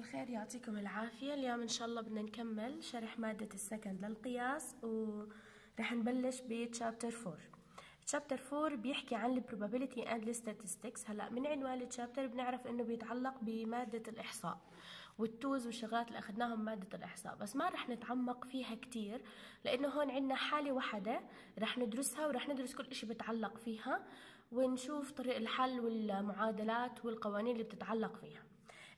الخير يعطيكم العافية اليوم إن شاء الله بدنا نكمل شرح مادة السكند للقياس ورح نبلش بتشابتر 4 تشابتر 4 بيحكي عن probability and statistics هلأ من عنوان التشابتر بنعرف إنه بيتعلق بمادة الإحصاء والتوز والشغلات اللي أخذناهم مادة الإحصاء بس ما رح نتعمق فيها كتير لأنه هون عنا حالة واحدة رح ندرسها ورح ندرس كل إشي بتعلق فيها ونشوف طريق الحل والمعادلات والقوانين اللي بتتعلق فيها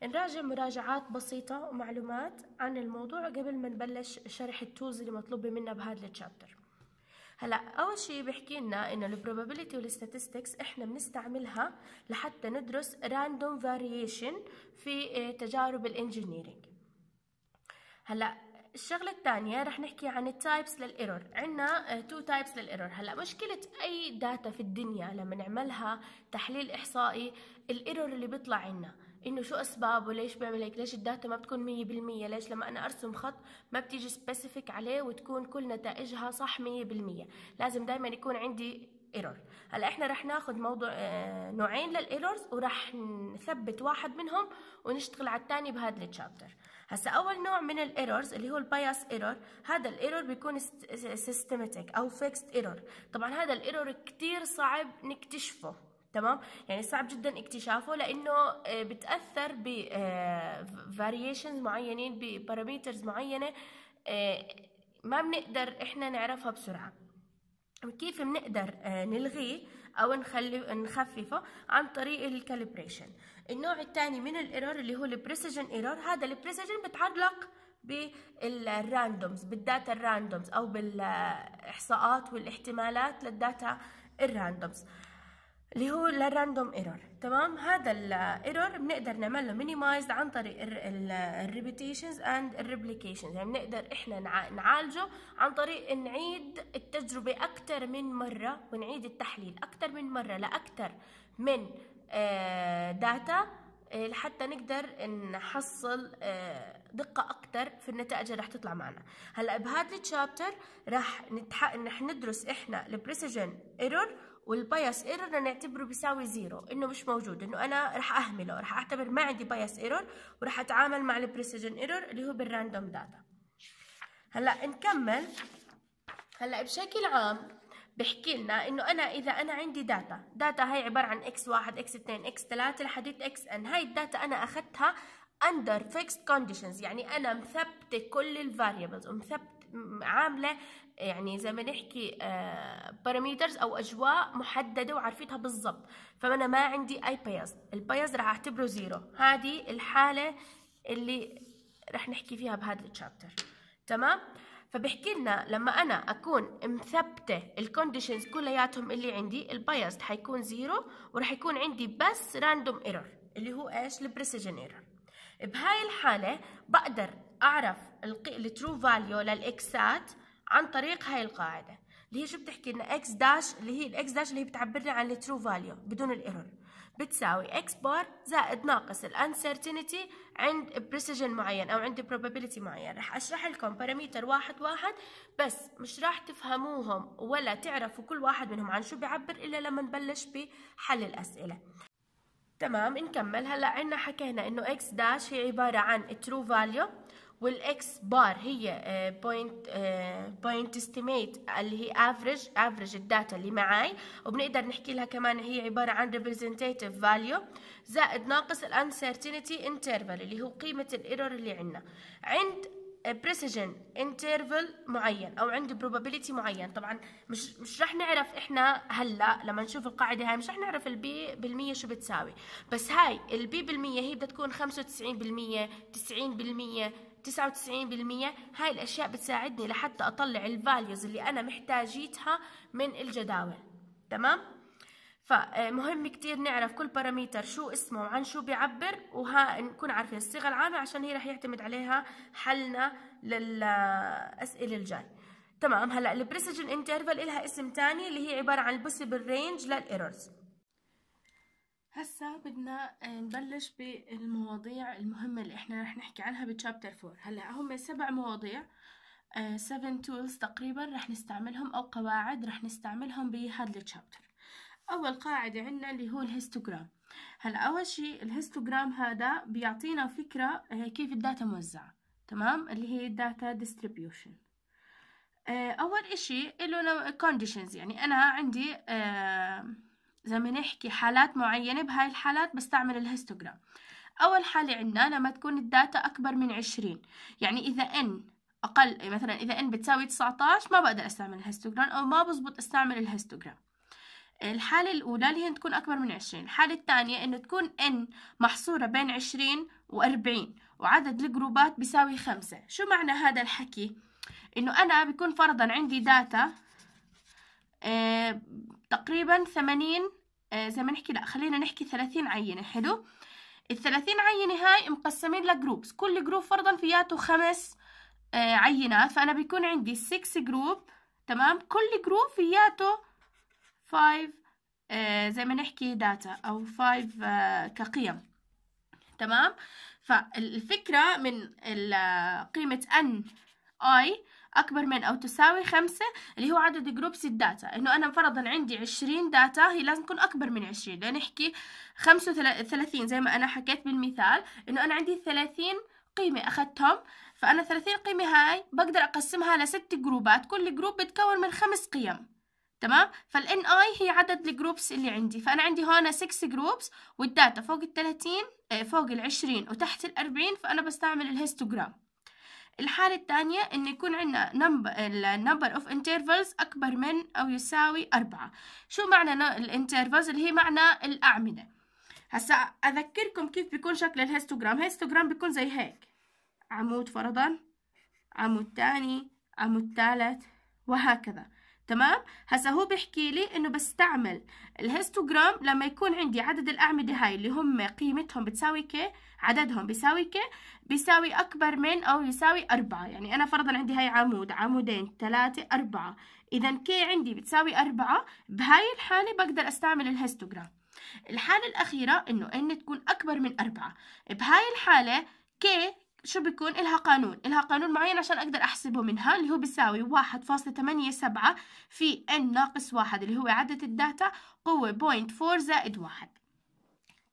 نراجع مراجعات بسيطة ومعلومات عن الموضوع قبل ما نبلش شرح التولز اللي مطلوبة منا بهذا الشابتر هلا اول شيء بيحكي لنا انه البروبابيلتي والستاتستكس احنا بنستعملها لحتى ندرس راندوم فاريشن في آه، تجارب الانجينيرينج هلا الشغلة الثانية رح نحكي عن التايبس للايرور، عندنا تو تايبس للايرور، هلا مشكلة أي داتا في الدنيا لما نعملها تحليل إحصائي الايرور اللي بيطلع عنا، انه شو اسبابه ليش بيعمل هيك ليش الداتا ما بتكون مية بالمية ليش لما انا ارسم خط ما بتيجي سبيسيفيك عليه وتكون كل نتائجها صح مية بالمية لازم دايما يكون عندي ايرور هلا احنا رح ناخذ موضوع اه نوعين للايرورز ورح نثبت واحد منهم ونشتغل على الثاني بهذا التشابتر هسا اول نوع من الايرورز اللي هو الباياس ايرور هذا الايرور بيكون سيستماتيك او فيكست ايرور طبعا هذا الايرور كثير صعب نكتشفه تمام يعني صعب جدا اكتشافه لانه آه، بتاثر ب فاريشنز آه، معينين ببارامترز معينه آه، ما بنقدر احنا نعرفها بسرعه كيف بنقدر نلغيه او نخلي نخففه عن طريق الكالبريشن النوع الثاني من الايرور اللي هو البريسيجن ايرور هذا البريسيجن بتعلق بالراندومز بالداتا الراندومز او بالاحصاءات والاحتمالات للداتا الراندومز اللي هو الراندوم ايرور تمام هذا الايرور بنقدر نعمل له مينيمايز عن طريق الريبيتيشنز اند الريبليكيشنز يعني بنقدر احنا نعالجه عن طريق نعيد التجربه اكثر من مره ونعيد التحليل اكثر من مره لاكثر من داتا آه، آه، لحتى نقدر نحصل آه، دقة أكتر في النتائج اللي رح تطلع معنا هلأ بهذا التشابتر رح, نتح... رح ندرس إحنا البريسيجن ايرور والبايس ايرور بدنا نعتبره بيساوي زيرو انه مش موجود انه انا رح اهمله رح اعتبر ما عندي بايس ايرور ورح اتعامل مع البريسيجن ايرور اللي هو بالراندوم داتا هلا نكمل هلا بشكل عام بحكي لنا انه انا اذا انا عندي داتا داتا هي عباره عن اكس 1 اكس 2 اكس 3 لحد اكس ان هاي الداتا انا اخذتها اندر فيكس كونديشنز يعني انا مثبته كل الفاريبلز ومثبت عامله يعني زي ما نحكي باراميترز آه، او اجواء محدده وعارفتها بالضبط فانا ما عندي اي بايز البايز راح اعتبره زيرو هذه الحاله اللي راح نحكي فيها بهذا الشابتر تمام فبحكي لنا لما انا اكون مثبته الكونديشنز كلياتهم اللي عندي البايز حيكون زيرو وراح يكون عندي بس راندوم ايرور اللي هو ايش البريسيجن ايرور بهاي الحاله بقدر أعرف الترو فاليو للإكسات عن طريق هاي القاعدة اللي هي شو بتحكي لنا إكس داش اللي هي الإكس داش اللي هي بتعبر لنا عن الترو فاليو بدون الإيرور بتساوي إكس بار زائد ناقص الأنسرتينيتي عند بريسيجن معين أو عند probability معين رح أشرح لكم باراميتر واحد واحد بس مش راح تفهموهم ولا تعرفوا كل واحد منهم عن شو بيعبر إلا لما نبلش بحل الأسئلة تمام نكمل هلا عنا حكينا انه اكس داش هي عباره عن ترو فاليو والاكس بار هي بوينت بوينت استيميت اللي هي افريج افريج الداتا اللي معاي وبنقدر نحكي لها كمان هي عباره عن ريبريزنتيف فاليو زائد ناقص الانسرتينتي انترفال اللي هو قيمه الايرور اللي عندنا عند بريسيجن انترفال معين او عند بروبابيليتي معين طبعا مش مش رح نعرف احنا هلا لما نشوف القاعده هاي مش رح نعرف البي بالمية شو بتساوي بس هاي البي بالمية هي بدها تكون 95% 90% 99% هاي الأشياء بتساعدني لحتى أطلع الفاليوز اللي أنا محتاجيتها من الجداول تمام؟ فمهم كتير نعرف كل باراميتر شو اسمه وعن شو بيعبر وها نكون عارفين الصيغة العامة عشان هي رح يعتمد عليها حلنا للأسئلة الجاي تمام هلا البريسيجن انترفال إلها اسم تاني اللي هي عبارة عن البوسيبل رينج للإيرورز هسا بدنا آه، نبلش بالمواضيع المهمة اللي احنا رح نحكي عنها بتشابتر فور هلا هم سبع مواضيع 7 آه، تولز تقريبا رح نستعملهم أو قواعد رح نستعملهم بهذا التشابتر أول قاعدة عندنا اللي هو الهيستوغرام هلا أول شيء الهيستوغرام هذا بيعطينا فكرة آه، كيف الداتا موزعة تمام اللي هي الداتا ديستريبيوشن أول إشي له كونديشنز يعني أنا عندي إذا بنحكي حالات معينة بهاي الحالات بستعمل الهيستوجرام أول حالة عندنا لما تكون الداتا أكبر من عشرين يعني إذا إن أقل مثلا إذا إن بتساوي 19 ما بقدر أستعمل الهيستوجرام أو ما بزبط أستعمل الهيستوجرام الحالة الأولى اللي هي تكون أكبر من عشرين الحالة الثانية إنه تكون إن محصورة بين عشرين وأربعين وعدد الجروبات بيساوي خمسة شو معنى هذا الحكي؟ إنه أنا بكون فرضا عندي داتا تقريبا ثمانين آه، زي ما نحكي لا خلينا نحكي ثلاثين عينة حلو الثلاثين عينة هاي مقسمين لجروبس كل جروب فرضا فياته خمس آه، عينات فأنا بيكون عندي 6 جروب تمام كل جروب فياته 5 آه، زي ما نحكي داتا أو 5 كقيم تمام فالفكرة من قيمة ان اي أكبر من أو تساوي خمسة اللي هو عدد جروبس الداتا إنه أنا فرضا عندي عشرين داتا هي لازم تكون أكبر من عشرين لنحكي خمسة وثلاثين زي ما أنا حكيت بالمثال إنه أنا عندي ثلاثين قيمة أخذتهم فأنا ثلاثين قيمة هاي بقدر أقسمها لست جروبات كل جروب بتكون من خمس قيم تمام فالان اي هي عدد الجروبس اللي عندي فانا عندي هون 6 جروبس والداتا فوق ال 30 آه، فوق ال 20 وتحت ال 40 فانا بستعمل الهيستوجرام الحالة الثانية إن يكون عندنا number of intervals أكبر من أو يساوي أربعة شو معنى الانترفلز اللي هي معنى الأعمدة هسا أذكركم كيف بيكون شكل الهيستوغرام الهيستوجرام بيكون زي هيك عمود فرضا عمود تاني عمود ثالث وهكذا تمام هسا هو بيحكي لي انه بستعمل الهيستوغرام لما يكون عندي عدد الاعمده هاي اللي هم قيمتهم بتساوي ك عددهم بيساوي ك بيساوي اكبر من او يساوي أربعة يعني انا فرضا عندي هاي عمود عمودين ثلاثة أربعة اذا ك عندي بتساوي أربعة بهاي الحاله بقدر استعمل الهيستوغرام الحاله الاخيره انه ان تكون اكبر من أربعة بهاي الحاله ك شو بيكون إلها قانون إلها قانون معين عشان أقدر أحسبه منها اللي هو بيساوي واحد فاصلة تمانية سبعة في n ناقص واحد اللي هو عدد الداتا قوة بوينت فور زائد واحد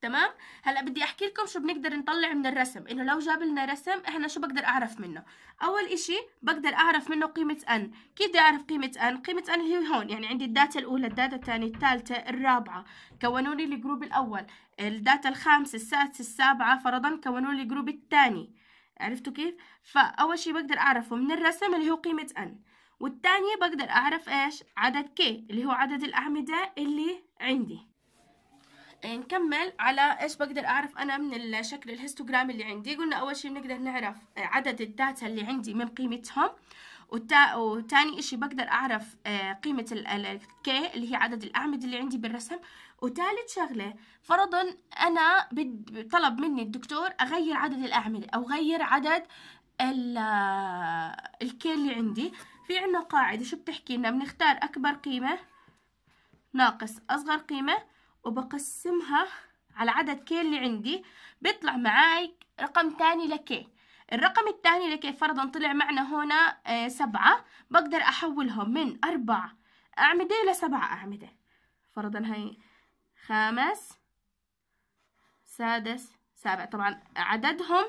تمام هلا بدي احكي لكم شو بنقدر نطلع من الرسم انه لو جاب لنا رسم احنا شو بقدر اعرف منه اول اشي بقدر اعرف منه قيمة n كيف بدي اعرف قيمة n قيمة n هي هون يعني عندي الداتا الاولى الداتا الثانية الثالثة الرابعة كونوا لي الجروب الاول الداتا الخامسة السادسة السابعة فرضا كونوا لي الجروب الثاني عرفتوا كيف فاول شيء بقدر اعرفه من الرسم اللي هو قيمه N والثانيه بقدر اعرف ايش عدد K اللي هو عدد الاعمده اللي عندي نكمل على ايش بقدر اعرف انا من الشكل الهيستوغرام اللي عندي قلنا اول شيء بنقدر نعرف عدد الداتا اللي عندي من قيمتهم وثاني وتاني اشي بقدر اعرف آه، قيمة ال كي اللي هي عدد الاعمدة اللي عندي بالرسم وتالت شغلة فرضا انا طلب مني الدكتور اغير عدد الاعمدة او غير عدد ال... آه، الكي اللي عندي في عنا قاعدة شو بتحكي لنا بنختار اكبر قيمة ناقص اصغر قيمة وبقسمها على عدد كي اللي عندي بيطلع معاي رقم تاني لكي الرقم الثاني اللي كيف فرضا طلع معنا هنا آه، سبعة بقدر أحولهم من أربع أعمدة لسبعة أعمدة فرضا هي خامس سادس سابع طبعا عددهم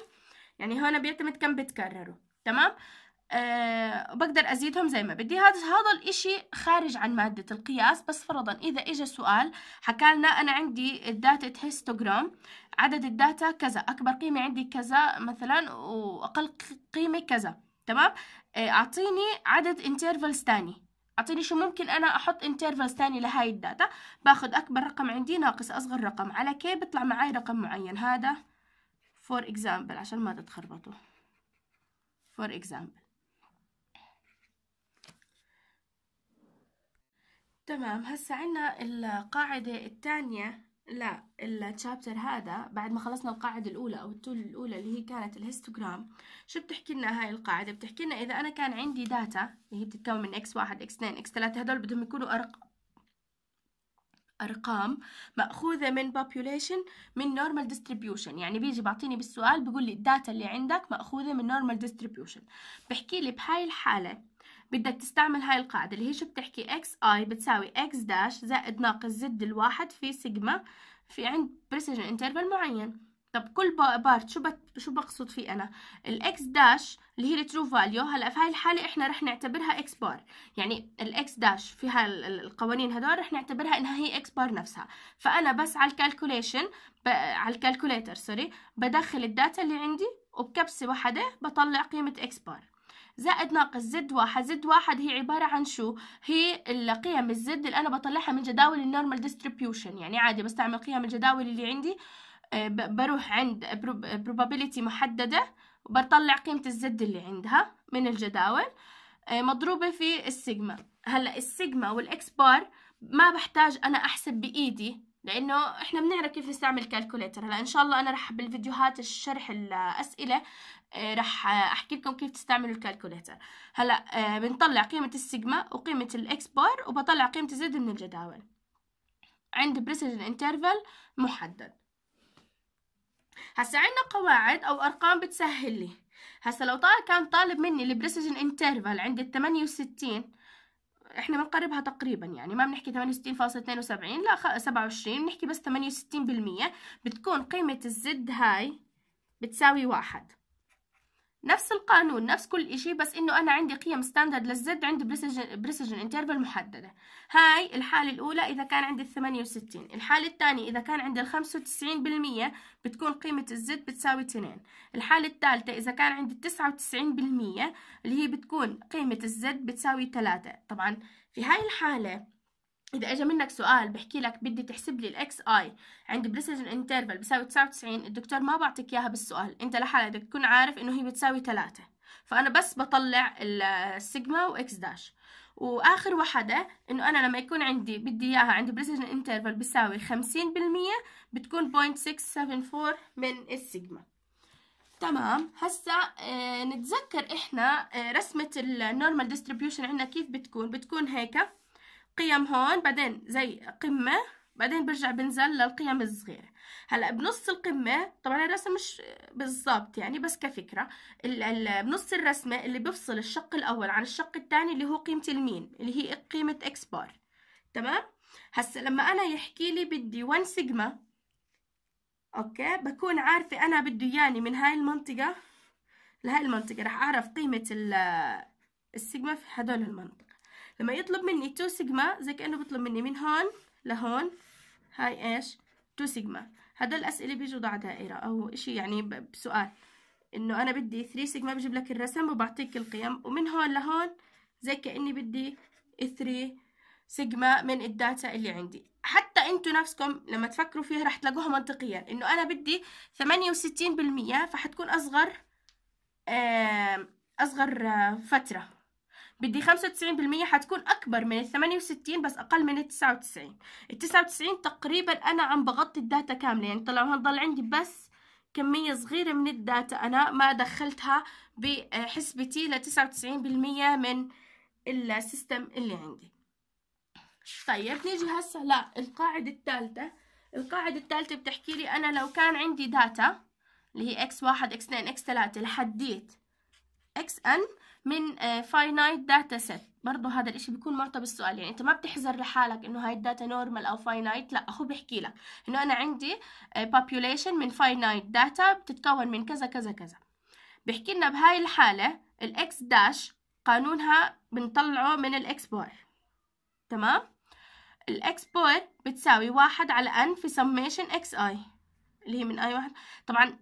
يعني هنا بيعتمد كم بتكرروا تمام أه بقدر أزيدهم زي ما بدي هذا هذا الإشي خارج عن مادة القياس بس فرضا إذا اجى سؤال حكى لنا أنا عندي الداتا هيستوغرام عدد الداتا كذا أكبر قيمة عندي كذا مثلا وأقل قيمة كذا تمام آه، أعطيني عدد انترفلز تاني أعطيني شو ممكن أنا أحط انترفلز تاني لهاي الداتا باخد أكبر رقم عندي ناقص أصغر رقم على كي بطلع معي رقم معين هذا فور اكزامبل عشان ما تتخربطوا فور اكزامبل تمام هسا عنا القاعدة الثانية لا التشابتر هذا بعد ما خلصنا القاعدة الأولى أو التول الأولى اللي هي كانت الهيستوغرام شو بتحكي لنا هاي القاعدة بتحكي لنا إذا أنا كان عندي داتا اللي هي بتتكون من إكس واحد إكس اثنين إكس ثلاثة هدول بدهم يكونوا أرق أرقام مأخوذة من population من normal distribution يعني بيجي بعطيني بالسؤال بيقول لي الداتا اللي عندك مأخوذة من normal distribution بحكي لي بهاي الحالة بدك تستعمل هاي القاعدة اللي هي شو بتحكي اكس اي بتساوي اكس داش زائد ناقص زد الواحد في سيجما في عند بريسيجن انترفال معين طب كل بارت شو بت... شو بقصد فيه انا الاكس داش اللي هي الترو فاليو هلا في هاي الحاله احنا رح نعتبرها اكس بار يعني الاكس داش في هاي القوانين هدول رح نعتبرها انها هي اكس بار نفسها فانا بس على الكالكوليشن ب... على الكالكوليتر سوري بدخل الداتا اللي عندي وبكبسه واحده بطلع قيمه اكس بار زائد ناقص زد واحد زد واحد هي عبارة عن شو هي القيم الزد اللي أنا بطلعها من جداول النورمال ديستريبيوشن يعني عادي بستعمل قيم الجداول اللي عندي آه، بروح عند probability محددة وبطلع قيمة الزد اللي عندها من الجداول آه، مضروبة في السيجما هلا السيجما والإكس بار ما بحتاج أنا أحسب بإيدي لانه احنا بنعرف كيف نستعمل كالكوليتر هلا ان شاء الله انا رح بالفيديوهات الشرح الاسئله آه، رح احكي لكم كيف تستعملوا الكالكوليتر هلا آه، بنطلع قيمه السيجما وقيمه الاكس بار وبطلع قيمه الزد من الجداول عند بريسيجن انترفال محدد هسا عندنا قواعد او ارقام بتسهل لي هسا لو طالب كان طالب مني البريسيجن انترفال عند ال 68 احنا بنقربها تقريبا يعني ما بنحكي 68.72 لا 27 بنحكي بس 68% بتكون قيمة الزد هاي بتساوي واحد نفس القانون نفس كل إشي بس إنه أنا عندي قيم ستاندرد للزد عندي بريسيجن, بريسيجن انترفال محددة هاي الحالة الأولى إذا كان عندي الثمانية وستين الحالة الثانية إذا كان عندي الخمسة وتسعين بالمية بتكون قيمة الزد بتساوي اتنين الحالة الثالثة إذا كان عندي التسعة وتسعين بالمية اللي هي بتكون قيمة الزد بتساوي تلاتة طبعا في هاي الحالة إذا أجا منك سؤال بحكي لك بدي تحسب لي الإكس آي عند بريسيجن انترفال بيساوي 99 الدكتور ما بعطيك إياها بالسؤال أنت لحالك بدك تكون عارف إنه هي بتساوي 3 فأنا بس بطلع السيجما وإكس داش وآخر وحدة إنه أنا لما يكون عندي بدي إياها عند بريسيجن انترفال بيساوي 50% بتكون 0.674 من السيجما تمام هسا آه نتذكر إحنا آه رسمة النورمال ديستريبيوشن عندنا كيف بتكون بتكون هيك قيم هون بعدين زي قمة بعدين برجع بنزل للقيم الصغيرة هلا بنص القمة طبعا الرسم مش بالضبط يعني بس كفكرة ال ال بنص الرسمة اللي بفصل الشق الأول عن الشق الثاني اللي هو قيمة المين اللي هي قيمة إكس بار تمام هسا لما أنا يحكي لي بدي 1 سيجما أوكي بكون عارفة أنا بده إياني من هاي المنطقة لهاي المنطقة رح أعرف قيمة السيجما في هدول المنطقة لما يطلب مني 2 سيجما زي كأنه بيطلب مني من هون لهون هاي إيش 2 سيجما هذا الأسئلة بيجوا ضع دائرة أو إشي يعني بسؤال إنه أنا بدي 3 سيجما بجيب لك الرسم وبعطيك القيم ومن هون لهون زي كأني بدي 3 سيجما من الداتا اللي عندي حتى انتو نفسكم لما تفكروا فيها رح تلاقوها منطقيا انه انا بدي 68% فحتكون اصغر اصغر آه، فتره بدي 95% حتكون أكبر من ال 68 بس أقل من ال 99 ال 99 تقريبا أنا عم بغطي الداتا كاملة يعني طلع هضل عندي بس كمية صغيرة من الداتا أنا ما دخلتها بحسبتي ل 99% من السيستم اللي عندي طيب نيجي هسه للقاعدة الثالثة القاعدة الثالثة بتحكي لي أنا لو كان عندي داتا اللي هي x1 x2 x3 لحديت xn من فاينايت داتا سيت برضه هذا الاشي بيكون مرتبط بالسؤال يعني انت ما بتحذر لحالك انه هاي الداتا نورمال او فاينايت لا هو بيحكي لك انه انا عندي آه، population من فاينايت داتا بتتكون من كذا كذا كذا بيحكي لنا بهاي الحالة الاكس داش قانونها بنطلعه من الاكسبور تمام الاكسبورت بتساوي واحد على ان في سميشن اكس اي اللي هي من اي واحد طبعا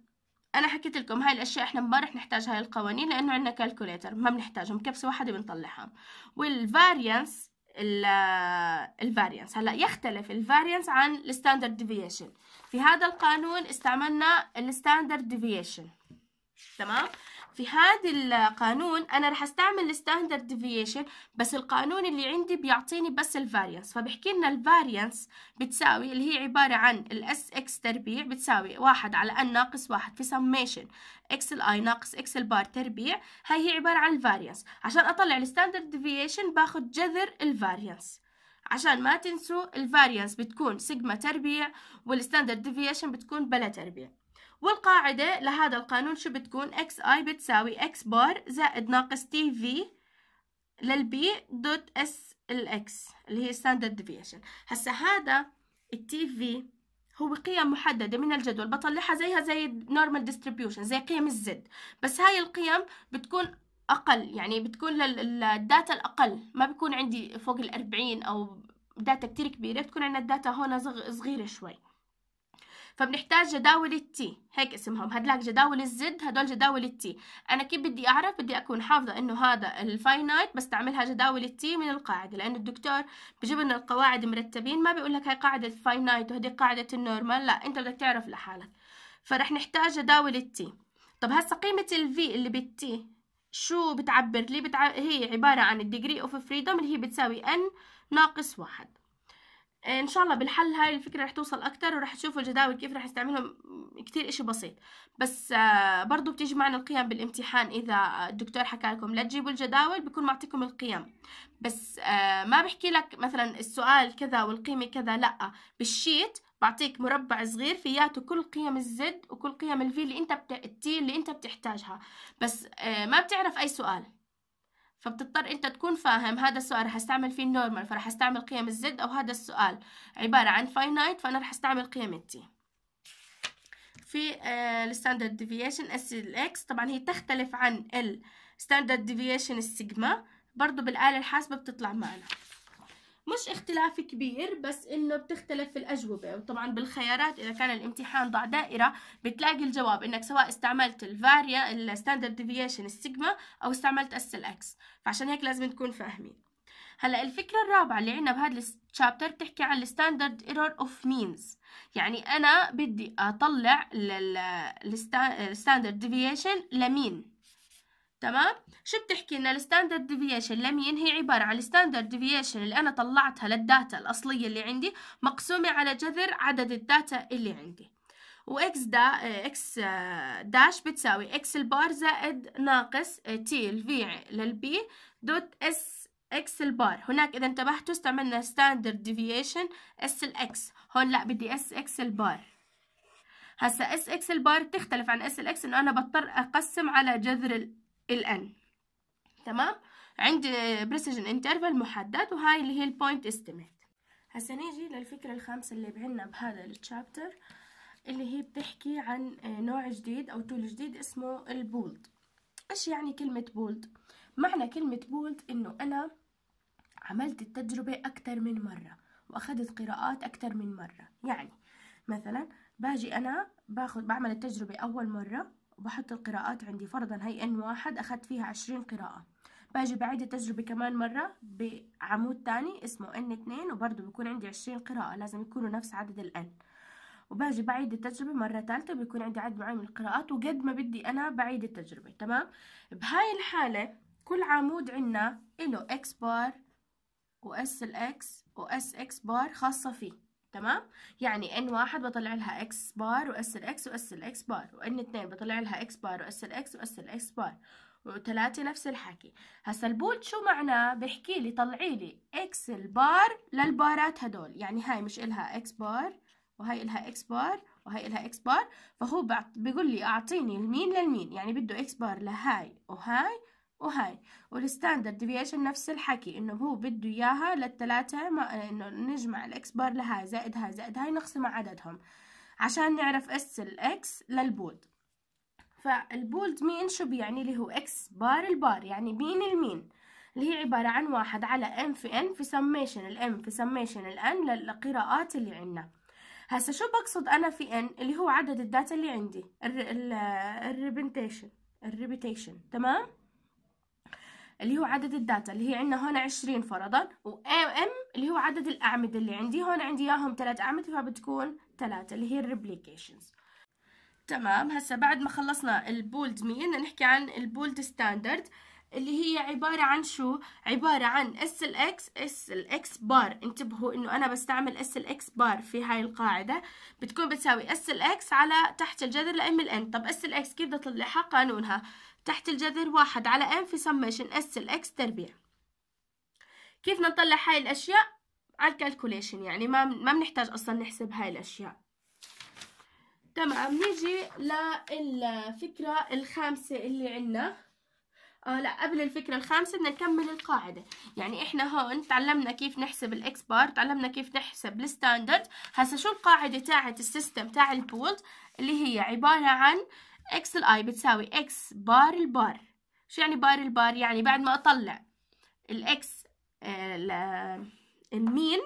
انا حكيت لكم هاي الاشياء احنا ما رح نحتاج هاي القوانين لانه عندنا كالكوليتر ما بنحتاجهم كبسه واحده بنطلعها والفاريانس الفاريانس هلا يختلف الفاريانس عن الستاندرد ديفيشن في هذا القانون استعملنا الستاندرد ديفيشن تمام في هذا القانون انا رح استعمل الستاندرد ديفيشن بس القانون اللي عندي بيعطيني بس الفاريانس فبحكي لنا الفاريانس بتساوي اللي هي عبارة عن الاس اكس تربيع بتساوي واحد على ان ناقص واحد في سميشن اكس الاي ناقص اكس البار تربيع هاي هي عبارة عن الفاريانس عشان اطلع الستاندرد ديفيشن باخد جذر الفاريانس عشان ما تنسوا الفاريانس بتكون سيجما تربيع والستاندرد ديفيشن بتكون بلا تربيع والقاعدة لهذا القانون شو بتكون اكس اي بتساوي اكس بار زائد ناقص تي في للبي دوت اس الاكس اللي هي ستاندرد ديفيشن هسا هذا التي في هو قيم محددة من الجدول بطلعها زيها زي النورمال ديستريبيوشن زي قيم الزد بس هاي القيم بتكون أقل يعني بتكون للداتا الأقل ما بيكون عندي فوق الأربعين أو داتا كتير كبيرة بتكون عندنا الداتا هون صغيرة شوي فبنحتاج جداول التي هيك اسمهم هدلاك جداول الزد هدول جداول التي أنا كيف بدي أعرف بدي أكون حافظة إنه هذا الفاينايت بستعملها جداول التي من القاعدة لأنه الدكتور بجيب لنا القواعد مرتبين ما بيقول لك هاي قاعدة فاينايت وهذه قاعدة النورمال لا أنت بدك تعرف لحالك فرح نحتاج جداول التي طب هسا قيمة الفي اللي بالتي شو بتعبر لي بتع... هي عبارة عن الديجري اوف فريدوم اللي هي بتساوي ان ناقص واحد ان شاء الله بالحل هاي الفكره رح توصل اكتر ورح تشوفوا الجداول كيف رح استعملهم كتير اشي بسيط بس آه، برضو بتيجي معنا القيم بالامتحان اذا الدكتور حكى لكم لا تجيبوا الجداول بكون معطيكم القيم بس آه، ما بحكي لك مثلا السؤال كذا والقيمه كذا لا بالشيت بعطيك مربع صغير فياته كل قيم الزد وكل قيم الفي اللي انت بت... اللي انت بتحتاجها بس آه، ما بتعرف اي سؤال فبتضطر انت تكون فاهم هذا السؤال رح استعمل فيه النورمال فرح استعمل قيم الزد او هذا السؤال عبارة عن فاينايت فانا رح استعمل قيم التي في آه، الستاندرد ديفيشن اس الاكس طبعا هي تختلف عن الستاندرد ديفيشن السيجما برضو بالآلة الحاسبة بتطلع معنا مش اختلاف كبير بس انه بتختلف الاجوبه وطبعا بالخيارات اذا كان الامتحان ضع دائره بتلاقي الجواب انك سواء استعملت الفاريا الستاندرد ديفيشن السيجما او استعملت اس الاكس فعشان هيك لازم تكون فاهمين هلا الفكرة الرابعة اللي عنا بهذا الشابتر بتحكي عن الستاندرد ايرور اوف مينز يعني أنا بدي أطلع الستاندرد ديفيشن لمين تمام شو بتحكي لنا الستاندرد ديفيشن لم ينهي عباره عن الستاندرد ديفيشن اللي انا طلعتها للداتا الاصليه اللي عندي مقسومه على جذر عدد الداتا اللي عندي واكس دا اكس داش بتساوي اكس البار زائد ناقص تي الفي للبي دوت اس اكس البار هناك اذا انتبهتوا استعملنا ستاندرد ديفيشن اس الاكس هون لا بدي اس اكس البار هسا اس اكس البار بتختلف عن اس الاكس انه انا بضطر اقسم على جذر الان تمام عند بريسيجن انترفال محدد وهاي اللي هي البوينت استيميت هسا نيجي للفكرة الخامسة اللي بعنا بهذا التشابتر اللي هي بتحكي عن آه، نوع جديد او تول جديد اسمه البولد ايش يعني كلمة بولد؟ معنى كلمة بولد انه انا عملت التجربة اكتر من مرة واخذت قراءات اكتر من مرة يعني مثلا باجي انا باخذ بعمل التجربة اول مرة وبحط القراءات عندي فرضا هي ان واحد اخذت فيها عشرين قراءة باجي بعيد التجربة كمان مرة بعمود تاني اسمه ان اتنين وبرضه بكون عندي عشرين قراءة لازم يكونوا نفس عدد الان وباجي بعيد التجربة مرة ثالثة بيكون عندي عدد معين من القراءات وقد ما بدي أنا بعيد التجربة تمام بهاي الحالة كل عمود عنا له إكس بار وإس الإكس وإس إكس بار خاصة فيه تمام يعني ان واحد بطلع لها اكس بار واس اكس واس اكس بار وان اثنين بطلع لها اكس بار واس اكس واس اكس بار وثلاثة نفس الحكي هسا البولت شو معناه بحكي لي طلعي لي اكس البار للبارات هدول يعني هاي مش الها اكس بار وهي الها اكس بار وهي الها اكس بار فهو بيقول لي اعطيني المين للمين يعني بده اكس بار لهاي وهاي وهاي والستاندرد ديفيشن نفس الحكي انه هو بده اياها للثلاثه ما انه نجمع الاكس بار لهاي زائد هاي زائد هاي نقسم عددهم عشان نعرف اس الاكس للبولد فالبولد مين شو بيعني اللي هو اكس بار البار يعني بين المين اللي هي عبارة عن واحد على ام في ان في سميشن الام في سميشن الان للقراءات اللي عنا هسا شو بقصد انا في ان اللي هو عدد الداتا اللي عندي الريبنتيشن الريبيتيشن تمام اللي هو عدد الداتا اللي هي عندنا هون 20 فرضا وام ام اللي هو عدد الأعمدة اللي عندي هون عندي إياهم ثلاث أعمدة فبتكون ثلاثة اللي هي الريبليكيشنز تمام هسا بعد ما خلصنا البولد مين نحكي عن البولد ستاندرد اللي هي عبارة عن شو؟ عبارة عن اس الاكس اس الاكس بار انتبهوا انه انا بستعمل اس الاكس بار في هاي القاعدة بتكون بتساوي اس الاكس على تحت الجذر لام الان طب اس الاكس كيف بدي اطلعها؟ قانونها تحت الجذر واحد على ان في سميشن اس الاكس تربيع كيف نطلع هاي الاشياء على الكالكوليشن يعني ما ما بنحتاج اصلا نحسب هاي الاشياء تمام نيجي للفكرة الخامسة اللي عنا آه لا قبل الفكرة الخامسة بدنا نكمل القاعدة يعني احنا هون تعلمنا كيف نحسب الاكس بار تعلمنا كيف نحسب الستاندرد هسا شو القاعدة تاعت السيستم تاع البولد اللي هي عبارة عن اكس الاي بتساوي اكس بار البار شو يعني بار البار يعني بعد ما اطلع الاكس المين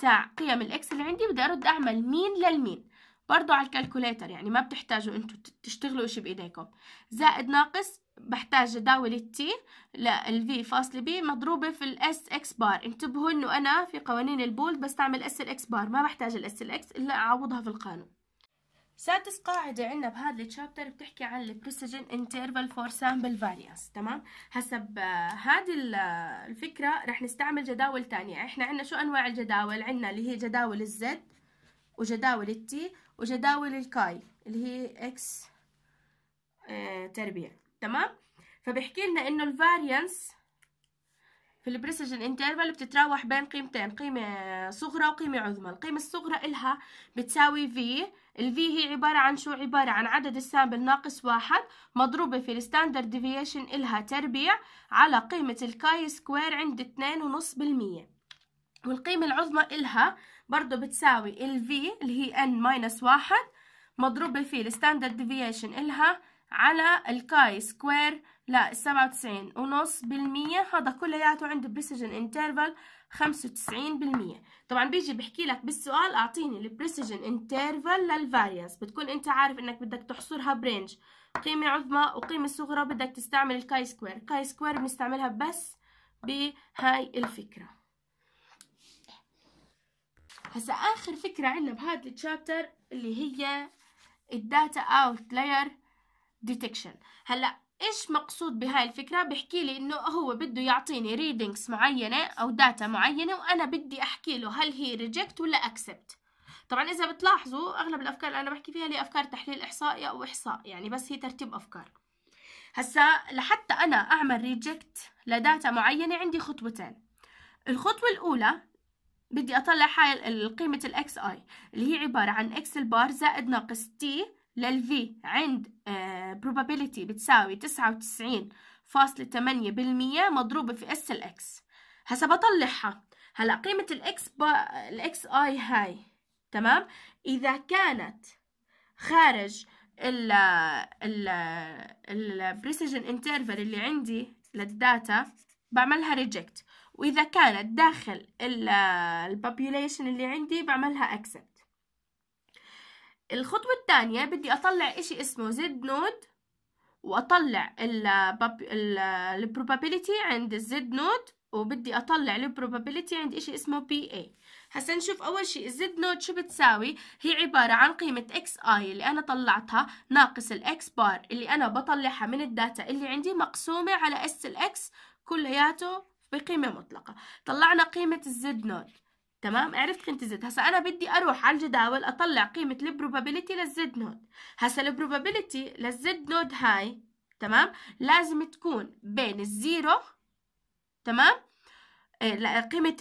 تاع قيم الاكس اللي عندي بدي ارد اعمل مين للمين برضو على الكالكوليتر يعني ما بتحتاجوا انتوا تشتغلوا اشي بايديكم زائد ناقص بحتاج جداول التي للفي فاصلة بي مضروبة في الاس اكس بار انتبهوا انه انا في قوانين البولد بستعمل اس الاكس بار ما بحتاج الاس الاكس الا اعوضها في القانون سادس قاعدة عندنا بهذا الشابتر بتحكي عن البريسيجن انترفال فور سامبل فاريانس تمام حسب هذه الفكرة رح نستعمل جداول تانية احنا عندنا شو انواع الجداول عندنا اللي هي جداول الزد وجداول التي وجداول الكاي اللي هي اكس آه، تربيع تمام فبيحكي لنا انه الفاريانس في البريسيجن انترفال بتتراوح بين قيمتين قيمة صغرى وقيمة عظمى القيمة الصغرى إلها بتساوي في V هي عبارة عن شو عبارة عن عدد السامبل ناقص واحد مضروبة في الستاندرد ديفيشن إلها تربيع على قيمة الكاي سكوير عند اتنين ونص بالمية والقيمة العظمى إلها برضو بتساوي V اللي هي n ماينس واحد مضروبة في الستاندرد ديفيشن إلها على الكاي سكوير لا السبعة وتسعين ونص بالمية هذا كلياته عنده بريسيجن انترفال خمسة وتسعين بالمية طبعا بيجي بحكي لك بالسؤال اعطيني البريسيجن انترفال للفاريانس بتكون انت عارف انك بدك تحصرها برينج قيمة عظمى وقيمة صغرى بدك تستعمل الكاي سكوير كاي سكوير بنستعملها بس بهاي الفكرة هسا اخر فكرة عندنا بهذا التشابتر اللي هي الداتا اوت لاير ديتكشن هلا ايش مقصود بهاي الفكره بحكي لي انه هو بده يعطيني ريدنجز معينه او داتا معينه وانا بدي احكي له هل هي ريجكت ولا اكسبت طبعا اذا بتلاحظوا اغلب الافكار اللي انا بحكي فيها هي افكار تحليل احصائي او احصاء يعني بس هي ترتيب افكار هسا لحتى انا اعمل ريجكت لداتا معينه عندي خطوتين الخطوه الاولى بدي اطلع هاي قيمه الاكس اي اللي هي عباره عن اكس البار زائد ناقص تي للفي عند آه، probability بتساوي تسعة وتسعين فاصلة تمانية بالمية مضروبة في اس الاكس هسا بطلعها هلا قيمة الاكس با... الاكس اي هاي تمام اذا كانت خارج ال ال ال precision انترفال اللي عندي للداتا بعملها ريجكت واذا كانت داخل آه، ال population اللي عندي بعملها accept الخطوة الثانية بدي أطلع إشي اسمه زد نود وأطلع البروبابيليتي عند الزد نود وبدي أطلع البروبابيليتي عند إشي اسمه بي اي هسا نشوف أول شيء الزد نود شو بتساوي هي عبارة عن قيمة اكس اي اللي أنا طلعتها ناقص الاكس بار اللي أنا بطلعها من الداتا اللي عندي مقسومة على اس الاكس كلياته بقيمة مطلقة طلعنا قيمة الزد نود تمام عرفت قيمه الزد هسا انا بدي اروح على الجداول اطلع قيمه البروبابيلتي للزد نود هسا البروبابيلتي للزد نود هاي تمام لازم تكون بين الزيرو تمام آه، قيمة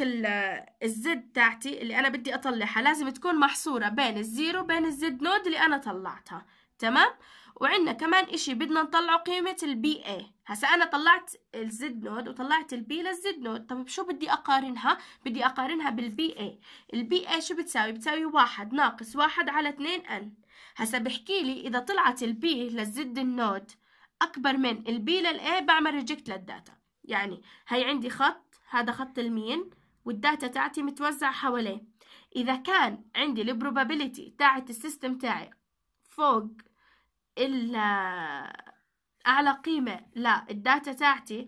الزد تاعتي اللي أنا بدي أطلعها لازم تكون محصورة بين الزيرو بين الزد نود اللي أنا طلعتها تمام وعندنا كمان إشي بدنا نطلعه قيمة البي اي هسا أنا طلعت الزد نود وطلعت البي للزد نود طب شو بدي أقارنها بدي أقارنها بالبي اي البي اي شو بتساوي بتساوي واحد ناقص واحد على اتنين ان هسا بحكي لي إذا طلعت البي للزد النود أكبر من البي للإي بعمل ريجكت للداتا يعني هي عندي خط هذا خط المين والداتا تاعتي متوزعة حواليه إذا كان عندي البروبابيليتي تاعت السيستم تاعي فوق ال اعلى قيمه للداتا تاعتي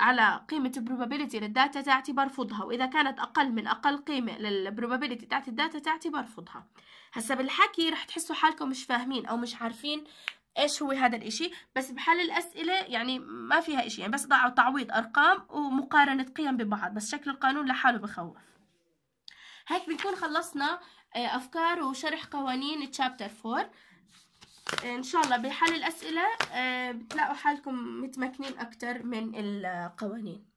على قيمة probability للداتا تاعتي برفضها وإذا كانت أقل من أقل قيمة للprobability تاعت الداتا تاعتي برفضها هسا بالحكي رح تحسوا حالكم مش فاهمين أو مش عارفين إيش هو هذا الإشي بس بحال الأسئلة يعني ما فيها إشي يعني بس ضعوا تعويض أرقام ومقارنة قيم ببعض بس شكل القانون لحاله بخوف هيك بنكون خلصنا آه، أفكار وشرح قوانين chapter 4 ان شاء الله بحل الاسئله آه، بتلاقوا حالكم متمكنين اكتر من القوانين